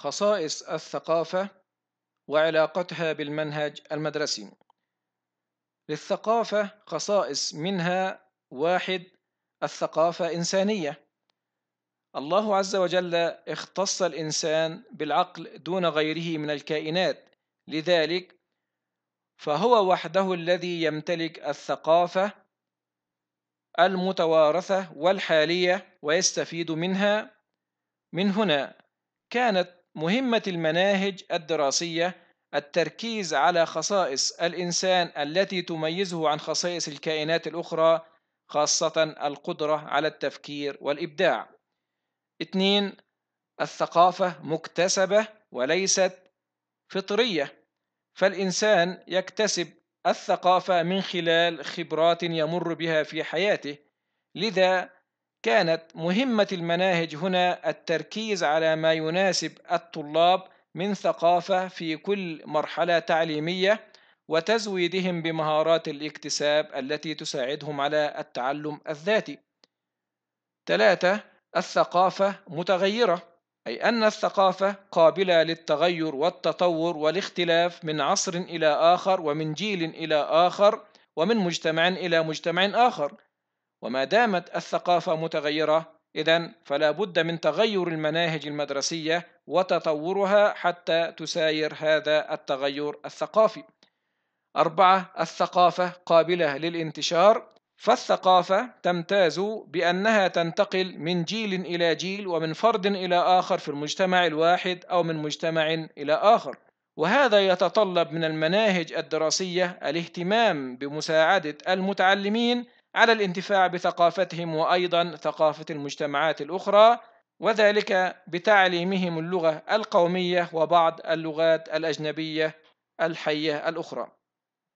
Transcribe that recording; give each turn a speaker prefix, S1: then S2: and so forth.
S1: خصائص الثقافة وعلاقتها بالمنهج المدرسي للثقافة خصائص منها واحد الثقافة إنسانية الله عز وجل اختص الإنسان بالعقل دون غيره من الكائنات لذلك فهو وحده الذي يمتلك الثقافة المتوارثة والحالية ويستفيد منها من هنا كانت مهمة المناهج الدراسية التركيز على خصائص الإنسان التي تميزه عن خصائص الكائنات الأخرى خاصة القدرة على التفكير والإبداع. اثنين الثقافة مكتسبة وليست فطرية، فالإنسان يكتسب الثقافة من خلال خبرات يمر بها في حياته، لذا كانت مهمة المناهج هنا التركيز على ما يناسب الطلاب من ثقافة في كل مرحلة تعليمية وتزويدهم بمهارات الاكتساب التي تساعدهم على التعلم الذاتي. ثلاثة: الثقافة متغيرة، أي أن الثقافة قابلة للتغير والتطور والاختلاف من عصر إلى آخر ومن جيل إلى آخر ومن مجتمع إلى مجتمع آخر. وما دامت الثقافة متغيرة إذا فلا بد من تغير المناهج المدرسية وتطورها حتى تساير هذا التغير الثقافي أربعة الثقافة قابلة للانتشار فالثقافة تمتاز بأنها تنتقل من جيل إلى جيل ومن فرد إلى آخر في المجتمع الواحد أو من مجتمع إلى آخر وهذا يتطلب من المناهج الدراسية الاهتمام بمساعدة المتعلمين على الانتفاع بثقافتهم وايضا ثقافه المجتمعات الاخرى وذلك بتعليمهم اللغه القوميه وبعض اللغات الاجنبيه الحيه الاخرى